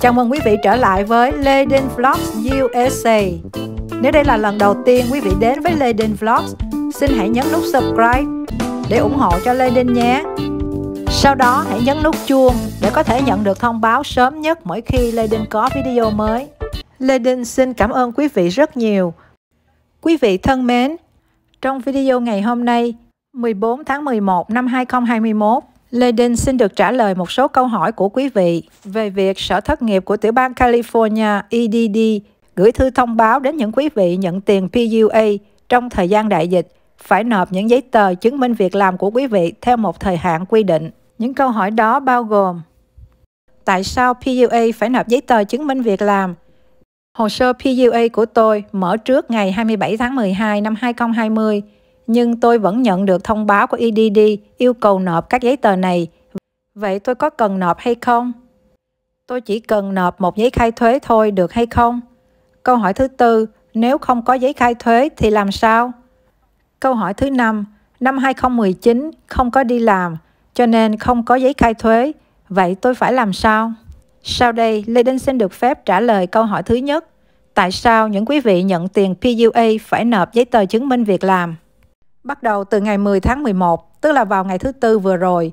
Chào mừng quý vị trở lại với Leden Vlogs USA. Nếu đây là lần đầu tiên quý vị đến với Leden Vlogs, xin hãy nhấn nút subscribe để ủng hộ cho Leden nhé. Sau đó hãy nhấn nút chuông để có thể nhận được thông báo sớm nhất mỗi khi Leden có video mới. Leden xin cảm ơn quý vị rất nhiều. Quý vị thân mến, trong video ngày hôm nay, 14 tháng 11 năm 2021, Lê Đinh xin được trả lời một số câu hỏi của quý vị về việc Sở Thất nghiệp của tiểu bang California EDD gửi thư thông báo đến những quý vị nhận tiền PUA trong thời gian đại dịch phải nộp những giấy tờ chứng minh việc làm của quý vị theo một thời hạn quy định. Những câu hỏi đó bao gồm Tại sao PUA phải nộp giấy tờ chứng minh việc làm? Hồ sơ PUA của tôi mở trước ngày 27 tháng 12 năm 2020 nhưng tôi vẫn nhận được thông báo của EDD yêu cầu nộp các giấy tờ này. Vậy tôi có cần nộp hay không? Tôi chỉ cần nộp một giấy khai thuế thôi được hay không? Câu hỏi thứ tư, nếu không có giấy khai thuế thì làm sao? Câu hỏi thứ năm, năm 2019 không có đi làm, cho nên không có giấy khai thuế, vậy tôi phải làm sao? Sau đây, Lê Đinh xin được phép trả lời câu hỏi thứ nhất. Tại sao những quý vị nhận tiền PUA phải nộp giấy tờ chứng minh việc làm? Bắt đầu từ ngày 10 tháng 11, tức là vào ngày thứ Tư vừa rồi,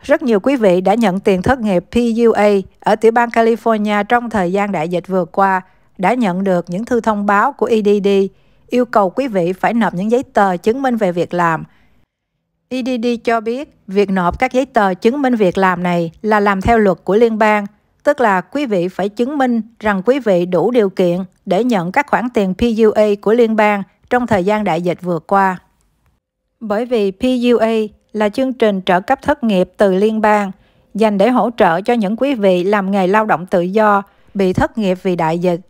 rất nhiều quý vị đã nhận tiền thất nghiệp PUA ở tiểu bang California trong thời gian đại dịch vừa qua, đã nhận được những thư thông báo của EDD yêu cầu quý vị phải nộp những giấy tờ chứng minh về việc làm. EDD cho biết việc nộp các giấy tờ chứng minh việc làm này là làm theo luật của liên bang, tức là quý vị phải chứng minh rằng quý vị đủ điều kiện để nhận các khoản tiền PUA của liên bang trong thời gian đại dịch vừa qua. Bởi vì PUA là chương trình trợ cấp thất nghiệp từ liên bang dành để hỗ trợ cho những quý vị làm nghề lao động tự do bị thất nghiệp vì đại dịch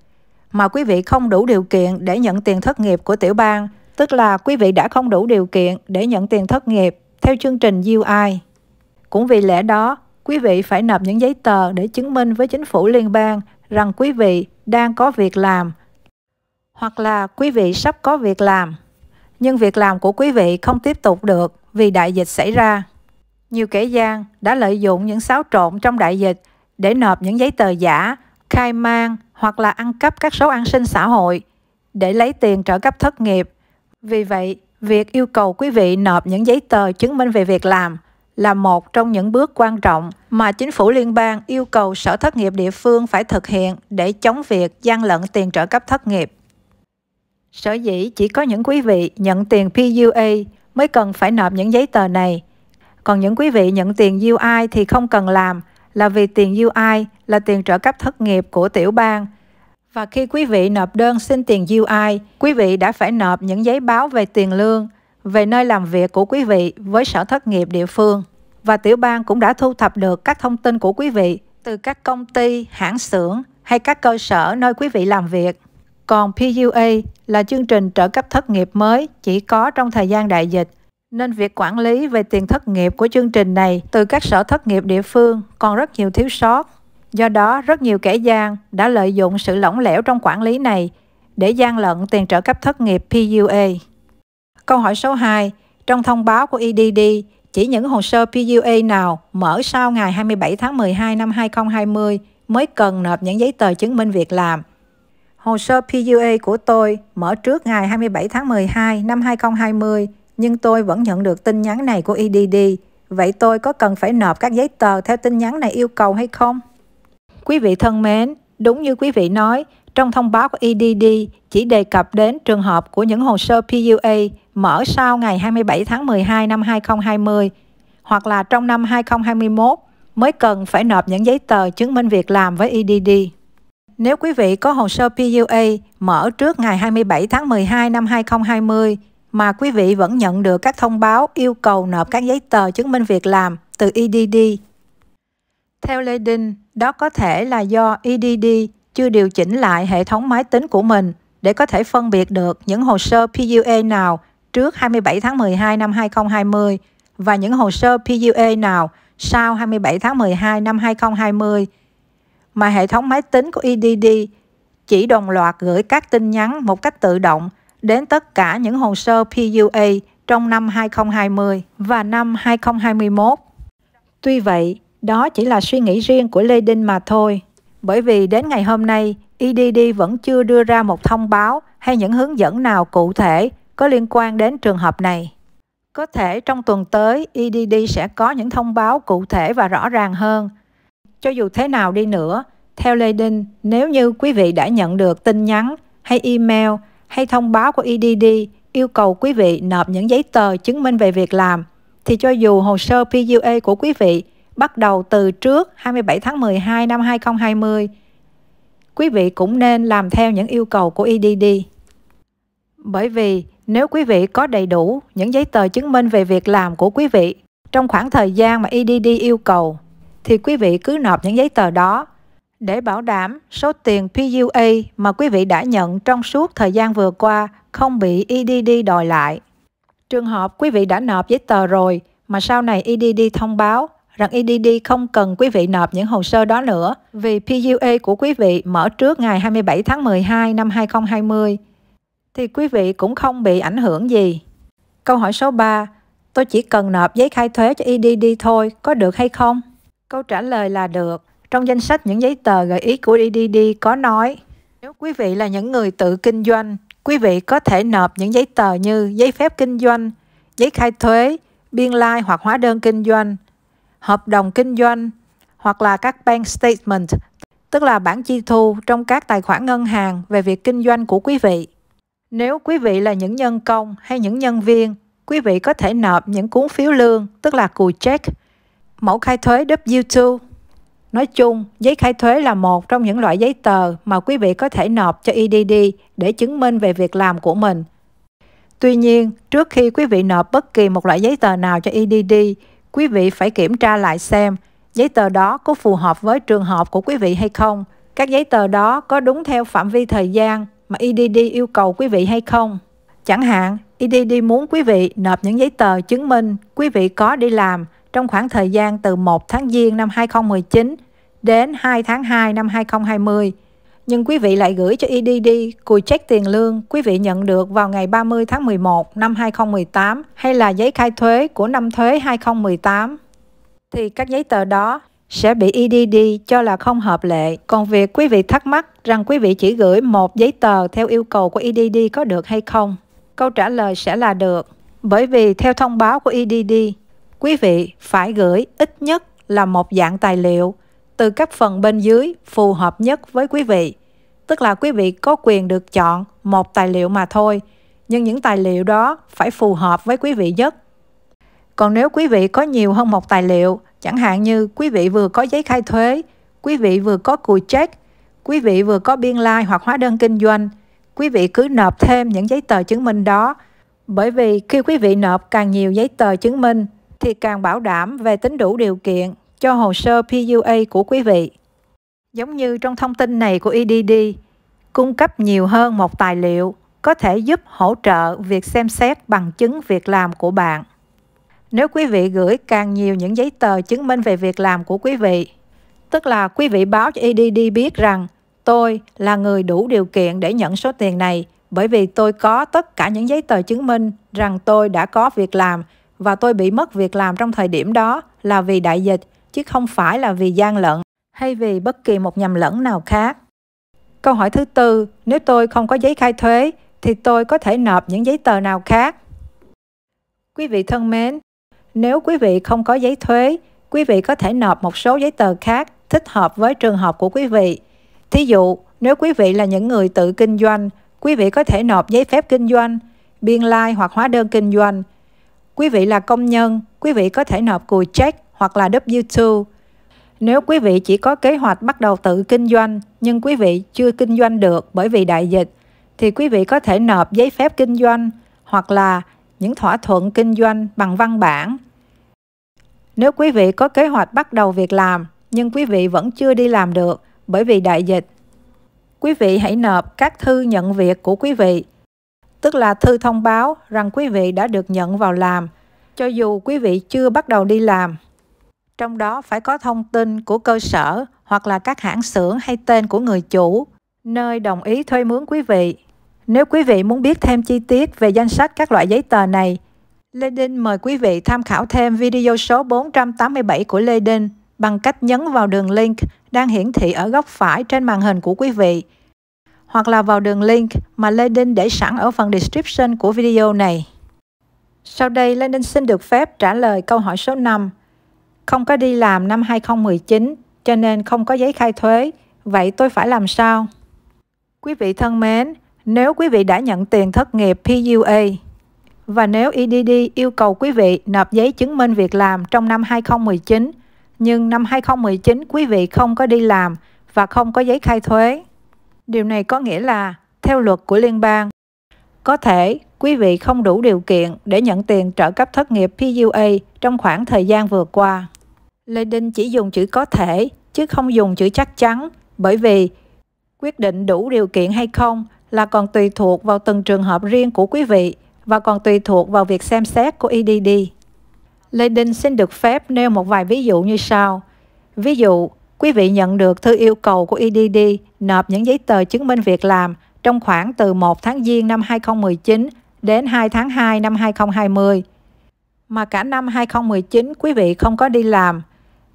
mà quý vị không đủ điều kiện để nhận tiền thất nghiệp của tiểu bang, tức là quý vị đã không đủ điều kiện để nhận tiền thất nghiệp theo chương trình UI. Cũng vì lẽ đó, quý vị phải nộp những giấy tờ để chứng minh với chính phủ liên bang rằng quý vị đang có việc làm hoặc là quý vị sắp có việc làm nhưng việc làm của quý vị không tiếp tục được vì đại dịch xảy ra. Nhiều kẻ gian đã lợi dụng những xáo trộn trong đại dịch để nộp những giấy tờ giả, khai mang hoặc là ăn cắp các số an sinh xã hội để lấy tiền trợ cấp thất nghiệp. Vì vậy, việc yêu cầu quý vị nộp những giấy tờ chứng minh về việc làm là một trong những bước quan trọng mà chính phủ liên bang yêu cầu sở thất nghiệp địa phương phải thực hiện để chống việc gian lận tiền trợ cấp thất nghiệp. Sở dĩ chỉ có những quý vị nhận tiền PUA mới cần phải nộp những giấy tờ này. Còn những quý vị nhận tiền UI thì không cần làm là vì tiền UI là tiền trợ cấp thất nghiệp của tiểu bang. Và khi quý vị nộp đơn xin tiền UI, quý vị đã phải nộp những giấy báo về tiền lương, về nơi làm việc của quý vị với sở thất nghiệp địa phương. Và tiểu bang cũng đã thu thập được các thông tin của quý vị từ các công ty, hãng xưởng hay các cơ sở nơi quý vị làm việc. Còn PUA là chương trình trợ cấp thất nghiệp mới chỉ có trong thời gian đại dịch, nên việc quản lý về tiền thất nghiệp của chương trình này từ các sở thất nghiệp địa phương còn rất nhiều thiếu sót. Do đó, rất nhiều kẻ gian đã lợi dụng sự lỏng lẻo trong quản lý này để gian lận tiền trợ cấp thất nghiệp PUA. Câu hỏi số 2. Trong thông báo của EDD, chỉ những hồ sơ PUA nào mở sau ngày 27 tháng 12 năm 2020 mới cần nộp những giấy tờ chứng minh việc làm – Hồ sơ PUA của tôi mở trước ngày 27 tháng 12 năm 2020, nhưng tôi vẫn nhận được tin nhắn này của EDD. Vậy tôi có cần phải nộp các giấy tờ theo tin nhắn này yêu cầu hay không? Quý vị thân mến, đúng như quý vị nói, trong thông báo của EDD chỉ đề cập đến trường hợp của những hồ sơ PUA mở sau ngày 27 tháng 12 năm 2020 hoặc là trong năm 2021 mới cần phải nộp những giấy tờ chứng minh việc làm với EDD. Nếu quý vị có hồ sơ PUA mở trước ngày 27 tháng 12 năm 2020 mà quý vị vẫn nhận được các thông báo yêu cầu nộp các giấy tờ chứng minh việc làm từ EDD. Theo Lê Đinh, đó có thể là do EDD chưa điều chỉnh lại hệ thống máy tính của mình để có thể phân biệt được những hồ sơ PUA nào trước 27 tháng 12 năm 2020 và những hồ sơ PUA nào sau 27 tháng 12 năm 2020 mà hệ thống máy tính của EDD chỉ đồng loạt gửi các tin nhắn một cách tự động đến tất cả những hồ sơ PUA trong năm 2020 và năm 2021. Tuy vậy, đó chỉ là suy nghĩ riêng của Lê Đinh mà thôi, bởi vì đến ngày hôm nay, EDD vẫn chưa đưa ra một thông báo hay những hướng dẫn nào cụ thể có liên quan đến trường hợp này. Có thể trong tuần tới, EDD sẽ có những thông báo cụ thể và rõ ràng hơn cho dù thế nào đi nữa, theo Lê Đinh, nếu như quý vị đã nhận được tin nhắn hay email hay thông báo của EDD yêu cầu quý vị nộp những giấy tờ chứng minh về việc làm, thì cho dù hồ sơ PUA của quý vị bắt đầu từ trước 27 tháng 12 năm 2020, quý vị cũng nên làm theo những yêu cầu của EDD. Bởi vì nếu quý vị có đầy đủ những giấy tờ chứng minh về việc làm của quý vị trong khoảng thời gian mà EDD yêu cầu thì quý vị cứ nộp những giấy tờ đó. Để bảo đảm số tiền PUA mà quý vị đã nhận trong suốt thời gian vừa qua không bị EDD đòi lại. Trường hợp quý vị đã nộp giấy tờ rồi mà sau này EDD thông báo rằng EDD không cần quý vị nộp những hồ sơ đó nữa vì PUA của quý vị mở trước ngày 27 tháng 12 năm 2020 thì quý vị cũng không bị ảnh hưởng gì. Câu hỏi số 3, tôi chỉ cần nộp giấy khai thuế cho EDD thôi, có được hay không? Câu trả lời là được. Trong danh sách những giấy tờ gợi ý của DDD có nói, nếu quý vị là những người tự kinh doanh, quý vị có thể nộp những giấy tờ như giấy phép kinh doanh, giấy khai thuế, biên lai hoặc hóa đơn kinh doanh, hợp đồng kinh doanh hoặc là các bank statement, tức là bản chi thu trong các tài khoản ngân hàng về việc kinh doanh của quý vị. Nếu quý vị là những nhân công hay những nhân viên, quý vị có thể nộp những cuốn phiếu lương, tức là cùi check, Mẫu khai thuế W2 Nói chung, giấy khai thuế là một trong những loại giấy tờ mà quý vị có thể nộp cho EDD để chứng minh về việc làm của mình. Tuy nhiên, trước khi quý vị nộp bất kỳ một loại giấy tờ nào cho EDD, quý vị phải kiểm tra lại xem giấy tờ đó có phù hợp với trường hợp của quý vị hay không, các giấy tờ đó có đúng theo phạm vi thời gian mà EDD yêu cầu quý vị hay không. Chẳng hạn, EDD muốn quý vị nộp những giấy tờ chứng minh quý vị có đi làm – trong khoảng thời gian từ 1 tháng Giêng năm 2019 đến 2 tháng 2 năm 2020. Nhưng quý vị lại gửi cho EDD cùi check tiền lương quý vị nhận được vào ngày 30 tháng 11 năm 2018 hay là giấy khai thuế của năm thuế 2018 thì các giấy tờ đó sẽ bị EDD cho là không hợp lệ. Còn việc quý vị thắc mắc rằng quý vị chỉ gửi một giấy tờ theo yêu cầu của EDD có được hay không? Câu trả lời sẽ là được, bởi vì theo thông báo của EDD, quý vị phải gửi ít nhất là một dạng tài liệu từ các phần bên dưới phù hợp nhất với quý vị. Tức là quý vị có quyền được chọn một tài liệu mà thôi, nhưng những tài liệu đó phải phù hợp với quý vị nhất. Còn nếu quý vị có nhiều hơn một tài liệu, chẳng hạn như quý vị vừa có giấy khai thuế, quý vị vừa có cùi check, quý vị vừa có biên lai like hoặc hóa đơn kinh doanh, quý vị cứ nộp thêm những giấy tờ chứng minh đó. Bởi vì khi quý vị nộp càng nhiều giấy tờ chứng minh thì càng bảo đảm về tính đủ điều kiện cho hồ sơ PUA của quý vị. Giống như trong thông tin này của EDD, cung cấp nhiều hơn một tài liệu có thể giúp hỗ trợ việc xem xét bằng chứng việc làm của bạn. Nếu quý vị gửi càng nhiều những giấy tờ chứng minh về việc làm của quý vị, tức là quý vị báo cho EDD biết rằng tôi là người đủ điều kiện để nhận số tiền này bởi vì tôi có tất cả những giấy tờ chứng minh rằng tôi đã có việc làm và tôi bị mất việc làm trong thời điểm đó là vì đại dịch chứ không phải là vì gian lận hay vì bất kỳ một nhầm lẫn nào khác. Câu hỏi thứ tư, nếu tôi không có giấy khai thuế thì tôi có thể nộp những giấy tờ nào khác? Quý vị thân mến, nếu quý vị không có giấy thuế, quý vị có thể nộp một số giấy tờ khác thích hợp với trường hợp của quý vị. Thí dụ, nếu quý vị là những người tự kinh doanh, quý vị có thể nộp giấy phép kinh doanh, biên lai like hoặc hóa đơn kinh doanh, Quý vị là công nhân, quý vị có thể nộp cùi check hoặc là W2. Nếu quý vị chỉ có kế hoạch bắt đầu tự kinh doanh nhưng quý vị chưa kinh doanh được bởi vì đại dịch thì quý vị có thể nộp giấy phép kinh doanh hoặc là những thỏa thuận kinh doanh bằng văn bản. Nếu quý vị có kế hoạch bắt đầu việc làm nhưng quý vị vẫn chưa đi làm được bởi vì đại dịch, quý vị hãy nộp các thư nhận việc của quý vị tức là thư thông báo rằng quý vị đã được nhận vào làm, cho dù quý vị chưa bắt đầu đi làm. Trong đó phải có thông tin của cơ sở hoặc là các hãng xưởng hay tên của người chủ, nơi đồng ý thuê mướn quý vị. Nếu quý vị muốn biết thêm chi tiết về danh sách các loại giấy tờ này, Lê Đinh mời quý vị tham khảo thêm video số 487 của Lê Đinh bằng cách nhấn vào đường link đang hiển thị ở góc phải trên màn hình của quý vị hoặc là vào đường link mà Lê để sẵn ở phần description của video này. Sau đây, Lê xin được phép trả lời câu hỏi số 5. Không có đi làm năm 2019, cho nên không có giấy khai thuế. Vậy tôi phải làm sao? Quý vị thân mến, nếu quý vị đã nhận tiền thất nghiệp PUA và nếu EDD yêu cầu quý vị nộp giấy chứng minh việc làm trong năm 2019, nhưng năm 2019 quý vị không có đi làm và không có giấy khai thuế, Điều này có nghĩa là, theo luật của liên bang, có thể quý vị không đủ điều kiện để nhận tiền trợ cấp thất nghiệp PUA trong khoảng thời gian vừa qua. Lê Đinh chỉ dùng chữ có thể chứ không dùng chữ chắc chắn bởi vì quyết định đủ điều kiện hay không là còn tùy thuộc vào từng trường hợp riêng của quý vị và còn tùy thuộc vào việc xem xét của EDD. Lê Đinh xin được phép nêu một vài ví dụ như sau. Ví dụ, quý vị nhận được thư yêu cầu của EDD nộp những giấy tờ chứng minh việc làm trong khoảng từ 1 tháng Giêng năm 2019 đến 2 tháng 2 năm 2020. Mà cả năm 2019 quý vị không có đi làm,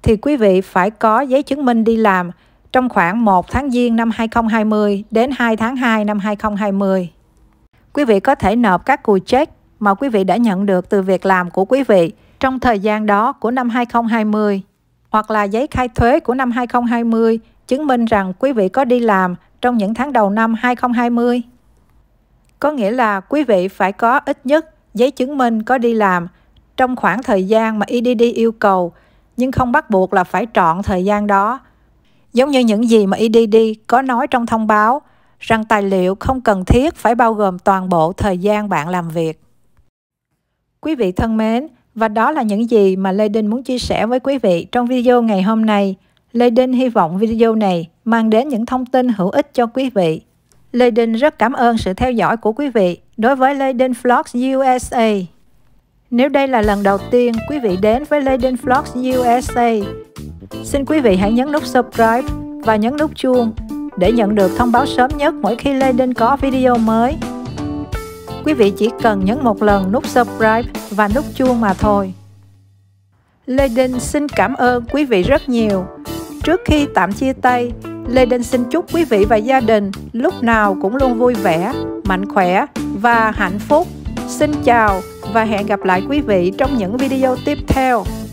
thì quý vị phải có giấy chứng minh đi làm trong khoảng 1 tháng Giêng năm 2020 đến 2 tháng 2 năm 2020. Quý vị có thể nộp các cù check mà quý vị đã nhận được từ việc làm của quý vị trong thời gian đó của năm 2020 hoặc là giấy khai thuế của năm 2020 chứng minh rằng quý vị có đi làm trong những tháng đầu năm 2020. Có nghĩa là quý vị phải có ít nhất giấy chứng minh có đi làm trong khoảng thời gian mà EDD yêu cầu nhưng không bắt buộc là phải trọn thời gian đó. Giống như những gì mà EDD có nói trong thông báo rằng tài liệu không cần thiết phải bao gồm toàn bộ thời gian bạn làm việc. Quý vị thân mến, và đó là những gì mà Lê Đinh muốn chia sẻ với quý vị trong video ngày hôm nay. Lê Đinh hy vọng video này mang đến những thông tin hữu ích cho quý vị. Lê Đinh rất cảm ơn sự theo dõi của quý vị đối với Lê Đinh Vlogs USA. Nếu đây là lần đầu tiên quý vị đến với Lê Đinh Vlogs USA, xin quý vị hãy nhấn nút subscribe và nhấn nút chuông để nhận được thông báo sớm nhất mỗi khi Lê Đinh có video mới. Quý vị chỉ cần nhấn một lần nút subscribe và nút chuông mà thôi. Lê Đinh xin cảm ơn quý vị rất nhiều. Trước khi tạm chia tay, Lê Đình xin chúc quý vị và gia đình lúc nào cũng luôn vui vẻ, mạnh khỏe và hạnh phúc. Xin chào và hẹn gặp lại quý vị trong những video tiếp theo.